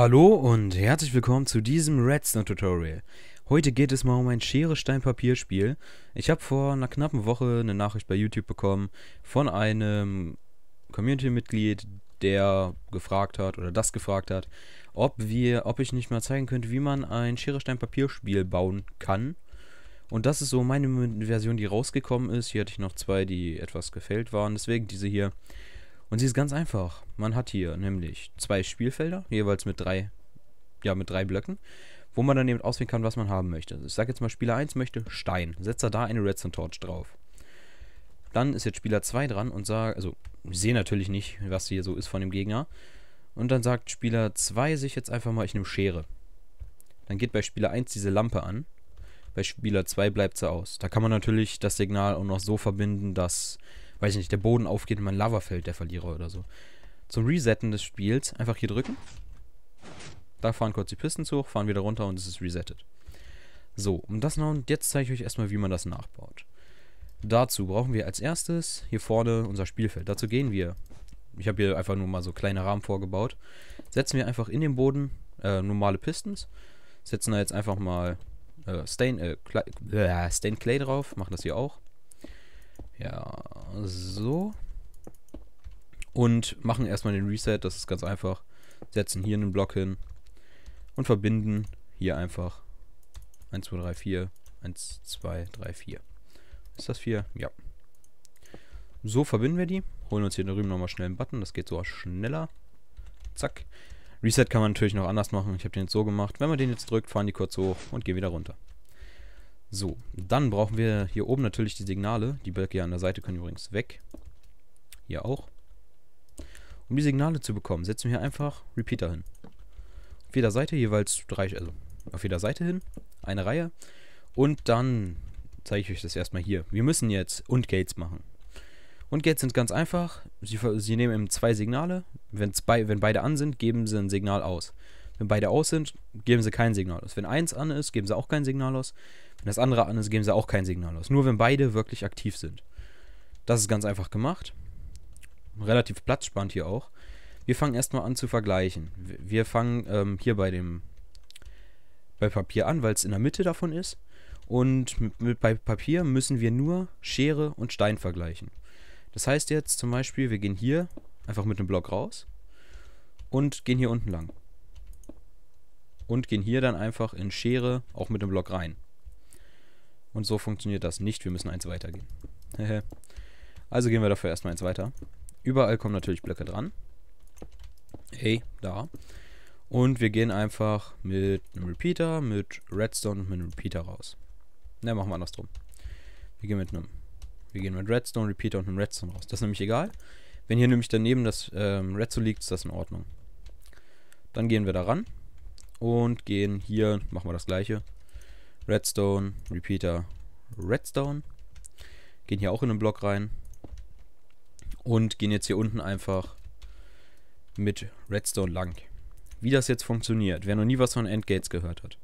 Hallo und herzlich willkommen zu diesem Redstone Tutorial. Heute geht es mal um ein Schere-Stein-Papier-Spiel. Ich habe vor einer knappen Woche eine Nachricht bei YouTube bekommen von einem Community-Mitglied, der gefragt hat oder das gefragt hat, ob wir, ob ich nicht mal zeigen könnte, wie man ein Schere-Stein-Papier-Spiel bauen kann. Und das ist so meine Version, die rausgekommen ist. Hier hatte ich noch zwei, die etwas gefällt waren. Deswegen diese hier. Und sie ist ganz einfach. Man hat hier nämlich zwei Spielfelder, jeweils mit drei, ja, mit drei Blöcken, wo man dann eben auswählen kann, was man haben möchte. Also ich sage jetzt mal, Spieler 1 möchte Stein. Setzt er da eine Redstone Torch drauf. Dann ist jetzt Spieler 2 dran und sagt, also ich sehe natürlich nicht, was hier so ist von dem Gegner. Und dann sagt Spieler 2 sich jetzt einfach mal, ich nehme Schere. Dann geht bei Spieler 1 diese Lampe an. Bei Spieler 2 bleibt sie aus. Da kann man natürlich das Signal auch noch so verbinden, dass weiß ich nicht, der Boden aufgeht und mein Lava fällt, der Verlierer oder so. Zum Resetten des Spiels einfach hier drücken. Da fahren kurz die Pistons hoch, fahren wieder runter und es ist resettet. So, und das noch, und jetzt zeige ich euch erstmal, wie man das nachbaut. Dazu brauchen wir als erstes hier vorne unser Spielfeld. Dazu gehen wir. Ich habe hier einfach nur mal so kleine Rahmen vorgebaut. Setzen wir einfach in den Boden äh, normale Pistons. Setzen da jetzt einfach mal äh, Stain, äh, Clay, äh, Stain Clay drauf. Machen das hier auch. Ja, so. Und machen erstmal den Reset, das ist ganz einfach. Setzen hier einen Block hin und verbinden hier einfach 1, 2, 3, 4, 1, 2, 3, 4. Ist das 4? Ja. So verbinden wir die. Holen uns hier drüben nochmal schnell einen Button, das geht sogar schneller. Zack. Reset kann man natürlich noch anders machen. Ich habe den jetzt so gemacht. Wenn man den jetzt drückt, fahren die kurz hoch und gehen wieder runter. So, dann brauchen wir hier oben natürlich die Signale. Die Blöcke hier an der Seite können übrigens weg. Hier auch. Um die Signale zu bekommen, setzen wir hier einfach Repeater hin. Auf jeder Seite jeweils drei, also auf jeder Seite hin, eine Reihe. Und dann zeige ich euch das erstmal hier. Wir müssen jetzt und Gates machen. Und Gates sind ganz einfach. Sie, sie nehmen eben zwei Signale. Wenn, zwei, wenn beide an sind, geben sie ein Signal aus. Wenn beide aus sind, geben sie kein Signal aus. Wenn eins an ist, geben sie auch kein Signal aus. Wenn das andere an ist, geben sie auch kein Signal aus. Nur wenn beide wirklich aktiv sind. Das ist ganz einfach gemacht. Relativ platzsparend hier auch. Wir fangen erstmal an zu vergleichen. Wir fangen ähm, hier bei dem bei Papier an, weil es in der Mitte davon ist. Und mit, mit, bei Papier müssen wir nur Schere und Stein vergleichen. Das heißt jetzt zum Beispiel, wir gehen hier einfach mit einem Block raus und gehen hier unten lang und gehen hier dann einfach in Schere auch mit dem Block rein. Und so funktioniert das nicht. Wir müssen eins weitergehen. also gehen wir dafür erstmal eins weiter. Überall kommen natürlich Blöcke dran. Hey, da. Und wir gehen einfach mit einem Repeater, mit Redstone und mit einem Repeater raus. Ne, machen wir andersrum. Wir gehen mit einem. Wir gehen mit Redstone, Repeater und einem Redstone raus. Das ist nämlich egal. Wenn hier nämlich daneben das ähm, Redstone liegt, ist das in Ordnung. Dann gehen wir da ran und gehen hier, machen wir das gleiche. Redstone, Repeater, Redstone. Gehen hier auch in den Block rein. Und gehen jetzt hier unten einfach mit Redstone lang. Wie das jetzt funktioniert, wer noch nie was von Endgates gehört hat.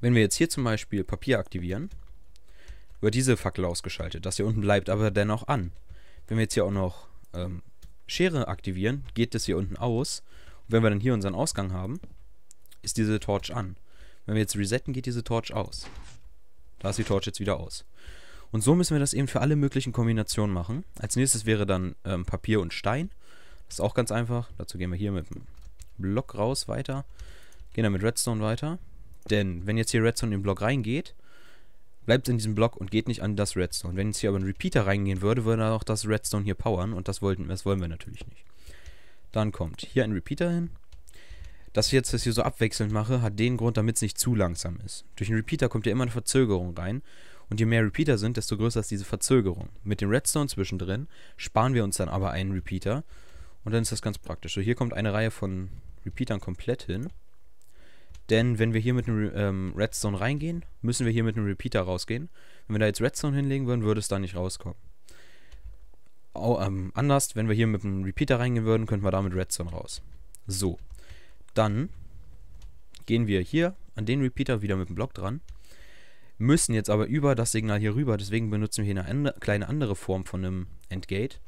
Wenn wir jetzt hier zum Beispiel Papier aktivieren, wird diese Fackel ausgeschaltet. Das hier unten bleibt aber dennoch an. Wenn wir jetzt hier auch noch ähm, Schere aktivieren, geht das hier unten aus wenn wir dann hier unseren Ausgang haben, ist diese Torch an. Wenn wir jetzt resetten, geht diese Torch aus. Da ist die Torch jetzt wieder aus. Und so müssen wir das eben für alle möglichen Kombinationen machen. Als nächstes wäre dann ähm, Papier und Stein. Das ist auch ganz einfach. Dazu gehen wir hier mit dem Block raus weiter. Gehen dann mit Redstone weiter. Denn wenn jetzt hier Redstone in den Block reingeht, bleibt es in diesem Block und geht nicht an das Redstone. Wenn jetzt hier aber ein Repeater reingehen würde, würde auch das Redstone hier powern und das, wollten, das wollen wir natürlich nicht. Dann kommt hier ein Repeater hin. Dass ich jetzt das hier so abwechselnd mache, hat den Grund, damit es nicht zu langsam ist. Durch einen Repeater kommt ja immer eine Verzögerung rein. Und je mehr Repeater sind, desto größer ist diese Verzögerung. Mit dem Redstone zwischendrin sparen wir uns dann aber einen Repeater. Und dann ist das ganz praktisch. So, hier kommt eine Reihe von Repeatern komplett hin. Denn wenn wir hier mit einem ähm, Redstone reingehen, müssen wir hier mit einem Repeater rausgehen. Wenn wir da jetzt Redstone hinlegen würden, würde es da nicht rauskommen ähm, anders, wenn wir hier mit einem Repeater reingehen würden, könnten wir damit Redstone raus. So, dann gehen wir hier an den Repeater wieder mit dem Block dran, müssen jetzt aber über das Signal hier rüber, deswegen benutzen wir hier eine kleine andere Form von einem Endgate.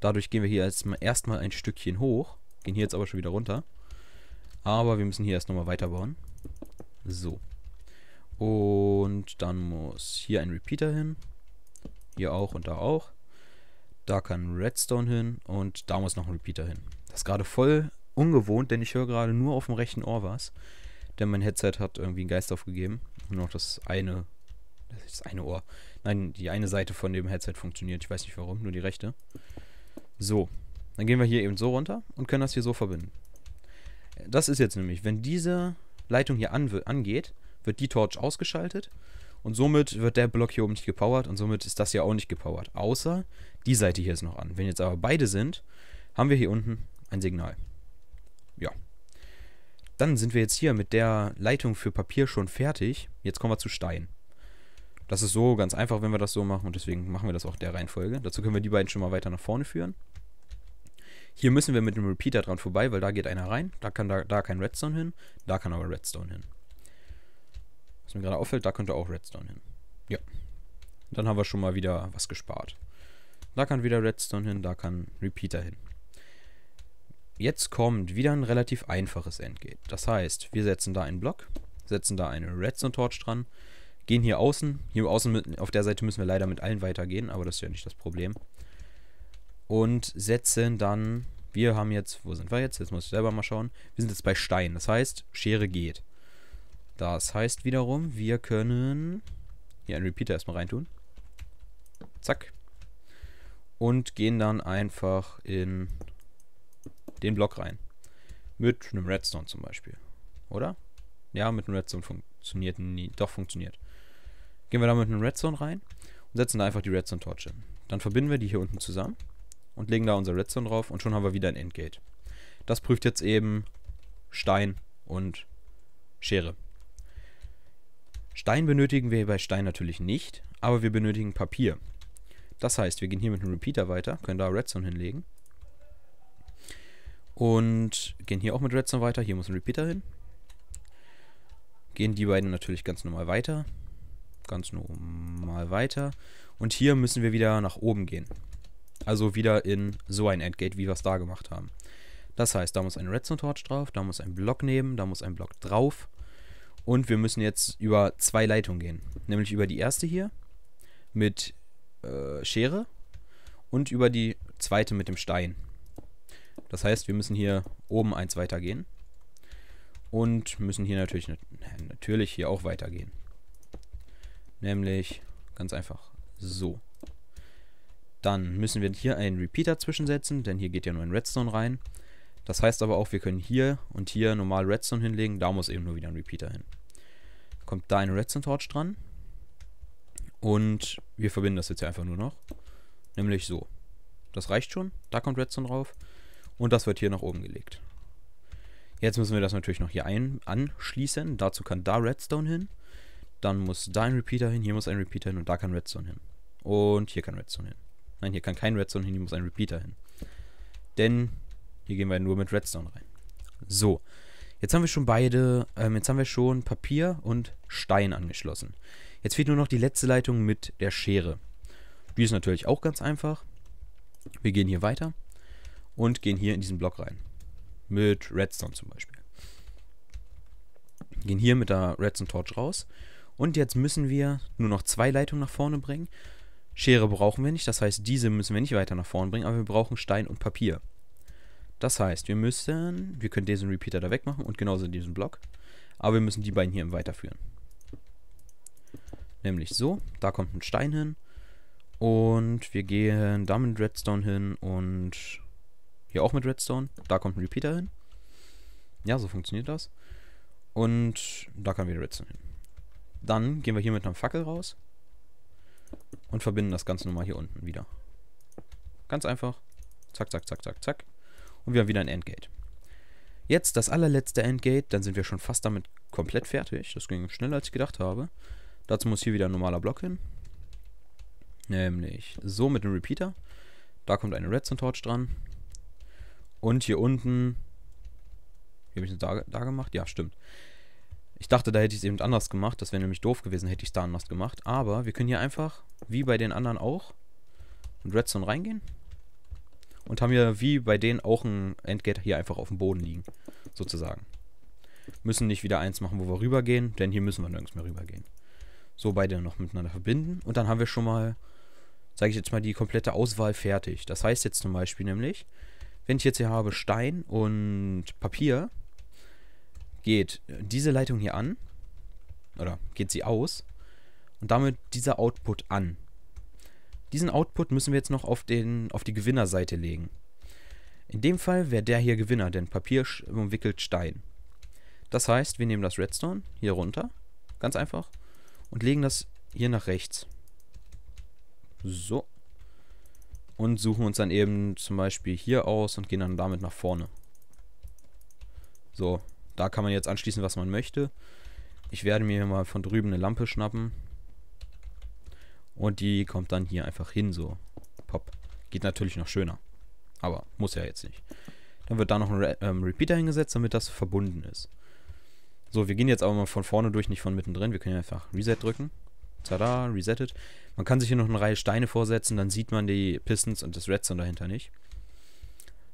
Dadurch gehen wir hier erstmal ein Stückchen hoch, gehen hier jetzt aber schon wieder runter. Aber wir müssen hier erst nochmal weiterbauen. So. Und dann muss hier ein Repeater hin. Hier auch und da auch. Da kann Redstone hin und da muss noch ein Repeater hin. Das ist gerade voll ungewohnt, denn ich höre gerade nur auf dem rechten Ohr was. Denn mein Headset hat irgendwie einen Geist aufgegeben. Nur noch das eine. Das ist das eine Ohr. Nein, die eine Seite von dem Headset funktioniert. Ich weiß nicht warum, nur die rechte. So. Dann gehen wir hier eben so runter und können das hier so verbinden. Das ist jetzt nämlich, wenn diese Leitung hier an, angeht, wird die Torch ausgeschaltet und somit wird der Block hier oben nicht gepowert und somit ist das hier auch nicht gepowert. Außer die Seite hier ist noch an. Wenn jetzt aber beide sind, haben wir hier unten ein Signal. Ja. Dann sind wir jetzt hier mit der Leitung für Papier schon fertig. Jetzt kommen wir zu Stein. Das ist so ganz einfach, wenn wir das so machen und deswegen machen wir das auch der Reihenfolge. Dazu können wir die beiden schon mal weiter nach vorne führen. Hier müssen wir mit dem Repeater dran vorbei, weil da geht einer rein. Da kann da, da kein Redstone hin, da kann aber Redstone hin. Was mir gerade auffällt, da könnte auch Redstone hin. Ja. Dann haben wir schon mal wieder was gespart. Da kann wieder Redstone hin, da kann Repeater hin. Jetzt kommt wieder ein relativ einfaches Endgate. Das heißt, wir setzen da einen Block, setzen da eine Redstone-Torch dran, gehen hier außen. Hier außen mit, auf der Seite müssen wir leider mit allen weitergehen, aber das ist ja nicht das Problem. Und setzen dann, wir haben jetzt, wo sind wir jetzt? Jetzt muss ich selber mal schauen. Wir sind jetzt bei Stein, das heißt, Schere geht. Das heißt wiederum, wir können hier einen Repeater erstmal reintun. Zack. Und gehen dann einfach in den Block rein. Mit einem Redstone zum Beispiel. Oder? Ja, mit einem Redstone funktioniert nie. Doch, funktioniert. Gehen wir da mit einem Redstone rein und setzen da einfach die Redstone-Torch hin. Dann verbinden wir die hier unten zusammen und legen da unser Redstone drauf und schon haben wir wieder ein Endgate. Das prüft jetzt eben Stein und Schere. Stein benötigen wir bei Stein natürlich nicht, aber wir benötigen Papier. Das heißt, wir gehen hier mit einem Repeater weiter, können da Redstone hinlegen. Und gehen hier auch mit Redstone weiter, hier muss ein Repeater hin. Gehen die beiden natürlich ganz normal weiter. Ganz normal weiter. Und hier müssen wir wieder nach oben gehen. Also wieder in so ein Endgate, wie wir es da gemacht haben. Das heißt, da muss ein Redstone-Torch drauf, da muss ein Block neben, da muss ein Block drauf. Und wir müssen jetzt über zwei Leitungen gehen. Nämlich über die erste hier mit äh, Schere und über die zweite mit dem Stein. Das heißt, wir müssen hier oben eins weitergehen. Und müssen hier natürlich, natürlich hier auch weitergehen. Nämlich ganz einfach so. Dann müssen wir hier einen Repeater zwischensetzen, denn hier geht ja nur ein Redstone rein. Das heißt aber auch, wir können hier und hier normal Redstone hinlegen, da muss eben nur wieder ein Repeater hin kommt da eine Redstone Torch dran. Und wir verbinden das jetzt hier einfach nur noch. Nämlich so. Das reicht schon. Da kommt Redstone drauf. Und das wird hier nach oben gelegt. Jetzt müssen wir das natürlich noch hier ein anschließen. Dazu kann da Redstone hin. Dann muss da ein Repeater hin. Hier muss ein Repeater hin. Und da kann Redstone hin. Und hier kann Redstone hin. Nein, hier kann kein Redstone hin. Hier muss ein Repeater hin. Denn hier gehen wir nur mit Redstone rein. So. Jetzt haben wir schon beide, ähm, jetzt haben wir schon Papier und Stein angeschlossen. Jetzt fehlt nur noch die letzte Leitung mit der Schere. Die ist natürlich auch ganz einfach. Wir gehen hier weiter und gehen hier in diesen Block rein. Mit Redstone zum Beispiel. Gehen hier mit der Redstone Torch raus. Und jetzt müssen wir nur noch zwei Leitungen nach vorne bringen. Schere brauchen wir nicht, das heißt, diese müssen wir nicht weiter nach vorne bringen, aber wir brauchen Stein und Papier. Das heißt, wir müssen, wir können diesen Repeater da wegmachen und genauso diesen Block. Aber wir müssen die beiden hier weiterführen. Nämlich so, da kommt ein Stein hin. Und wir gehen da mit Redstone hin und hier auch mit Redstone. Da kommt ein Repeater hin. Ja, so funktioniert das. Und da kann wieder Redstone hin. Dann gehen wir hier mit einer Fackel raus und verbinden das Ganze nochmal hier unten wieder. Ganz einfach. Zack, zack, zack, zack, zack. Und wir haben wieder ein Endgate. Jetzt das allerletzte Endgate, dann sind wir schon fast damit komplett fertig. Das ging schneller, als ich gedacht habe. Dazu muss hier wieder ein normaler Block hin. Nämlich so mit dem Repeater. Da kommt eine Redstone Torch dran. Und hier unten... Hier habe ich es da, da gemacht? Ja, stimmt. Ich dachte, da hätte ich es eben anders gemacht. Das wäre nämlich doof gewesen, hätte ich es da anders gemacht. Aber wir können hier einfach, wie bei den anderen auch, mit Redstone reingehen und haben ja wie bei denen auch ein Endgate hier einfach auf dem Boden liegen, sozusagen. Müssen nicht wieder eins machen, wo wir rübergehen, denn hier müssen wir nirgends mehr rübergehen. So beide noch miteinander verbinden und dann haben wir schon mal, sage ich jetzt mal, die komplette Auswahl fertig. Das heißt jetzt zum Beispiel nämlich, wenn ich jetzt hier habe Stein und Papier, geht diese Leitung hier an, oder geht sie aus und damit dieser Output an. Diesen Output müssen wir jetzt noch auf, den, auf die Gewinnerseite legen. In dem Fall wäre der hier Gewinner, denn Papier umwickelt Stein. Das heißt, wir nehmen das Redstone hier runter, ganz einfach, und legen das hier nach rechts. So. Und suchen uns dann eben zum Beispiel hier aus und gehen dann damit nach vorne. So, da kann man jetzt anschließen, was man möchte. Ich werde mir mal von drüben eine Lampe schnappen. Und die kommt dann hier einfach hin, so. Pop. Geht natürlich noch schöner. Aber muss ja jetzt nicht. Dann wird da noch ein Re ähm, Repeater hingesetzt, damit das verbunden ist. So, wir gehen jetzt aber mal von vorne durch, nicht von mittendrin. Wir können einfach Reset drücken. Tada, resettet. Man kann sich hier noch eine Reihe Steine vorsetzen, dann sieht man die Pistons und das Redstone dahinter nicht.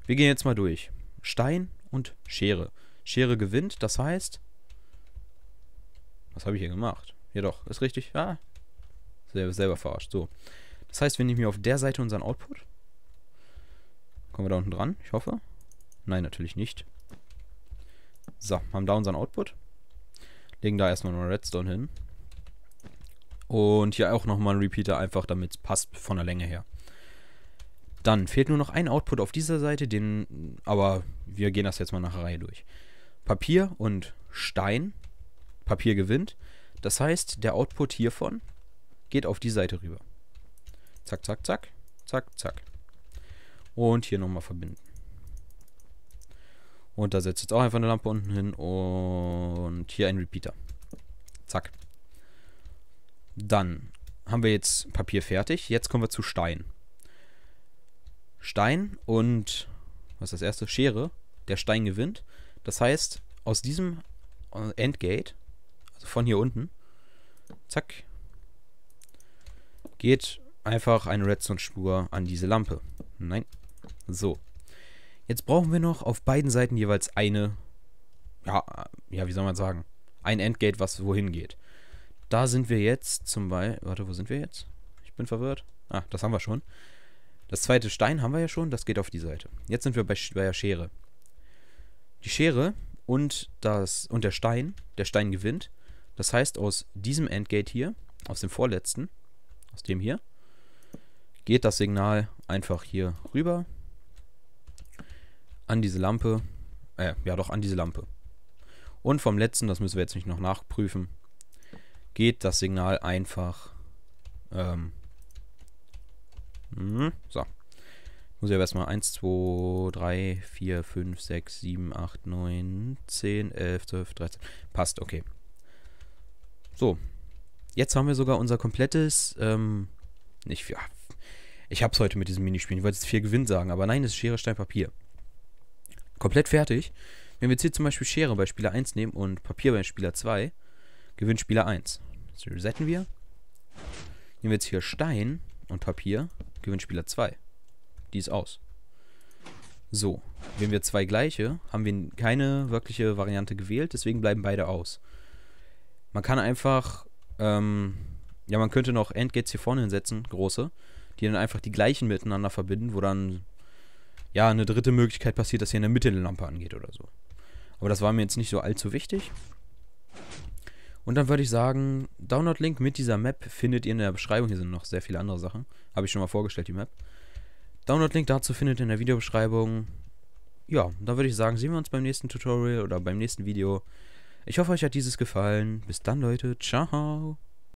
Wir gehen jetzt mal durch. Stein und Schere. Schere gewinnt, das heißt... Was habe ich hier gemacht? Ja doch, ist richtig. Ah, selber, verarscht. So. Das heißt, wir nehmen hier auf der Seite unseren Output. Kommen wir da unten dran, ich hoffe. Nein, natürlich nicht. So, haben da unseren Output. Legen da erstmal noch Redstone hin. Und hier auch nochmal ein Repeater, einfach damit es passt von der Länge her. Dann fehlt nur noch ein Output auf dieser Seite, den, aber wir gehen das jetzt mal nach Reihe durch. Papier und Stein. Papier gewinnt. Das heißt, der Output hiervon geht auf die Seite rüber. Zack, zack, zack, zack, zack. Und hier nochmal verbinden. Und da setzt jetzt auch einfach eine Lampe unten hin und hier ein Repeater. Zack. Dann haben wir jetzt Papier fertig. Jetzt kommen wir zu Stein. Stein und was ist das erste? Schere. Der Stein gewinnt. Das heißt, aus diesem Endgate, also von hier unten, zack, geht einfach eine Redstone-Spur an diese Lampe. Nein. So. Jetzt brauchen wir noch auf beiden Seiten jeweils eine, ja, ja wie soll man sagen, ein Endgate, was wohin geht. Da sind wir jetzt zum Beispiel, warte, wo sind wir jetzt? Ich bin verwirrt. Ah, das haben wir schon. Das zweite Stein haben wir ja schon, das geht auf die Seite. Jetzt sind wir bei, bei der Schere. Die Schere und, das, und der Stein, der Stein gewinnt. Das heißt, aus diesem Endgate hier, aus dem vorletzten, aus dem hier, geht das Signal einfach hier rüber an diese Lampe, äh, ja doch an diese Lampe. Und vom letzten, das müssen wir jetzt nicht noch nachprüfen, geht das Signal einfach, ähm, mh, so, muss ich aber erstmal 1, 2, 3, 4, 5, 6, 7, 8, 9, 10, 11, 12, 13. Passt, okay. So, Jetzt haben wir sogar unser komplettes, ähm, nicht, ja, ich hab's heute mit diesem Minispiel. Ich wollte jetzt vier Gewinn sagen, aber nein, es ist Schere, Stein, Papier. Komplett fertig. Wenn wir jetzt hier zum Beispiel Schere bei Spieler 1 nehmen und Papier bei Spieler 2, gewinnt Spieler 1. Jetzt resetten wir. Nehmen wir jetzt hier Stein und Papier, gewinnt Spieler 2. Die ist aus. So, wenn wir zwei gleiche, haben wir keine wirkliche Variante gewählt, deswegen bleiben beide aus. Man kann einfach ähm, ja, man könnte noch Endgates hier vorne hinsetzen, große, die dann einfach die gleichen miteinander verbinden, wo dann ja eine dritte Möglichkeit passiert, dass hier in der Mitte eine Lampe angeht oder so. Aber das war mir jetzt nicht so allzu wichtig. Und dann würde ich sagen, Download-Link mit dieser Map findet ihr in der Beschreibung. Hier sind noch sehr viele andere Sachen. Habe ich schon mal vorgestellt, die Map. Download-Link dazu findet ihr in der Videobeschreibung. Ja, dann würde ich sagen, sehen wir uns beim nächsten Tutorial oder beim nächsten Video. Ich hoffe, euch hat dieses gefallen. Bis dann, Leute. Ciao.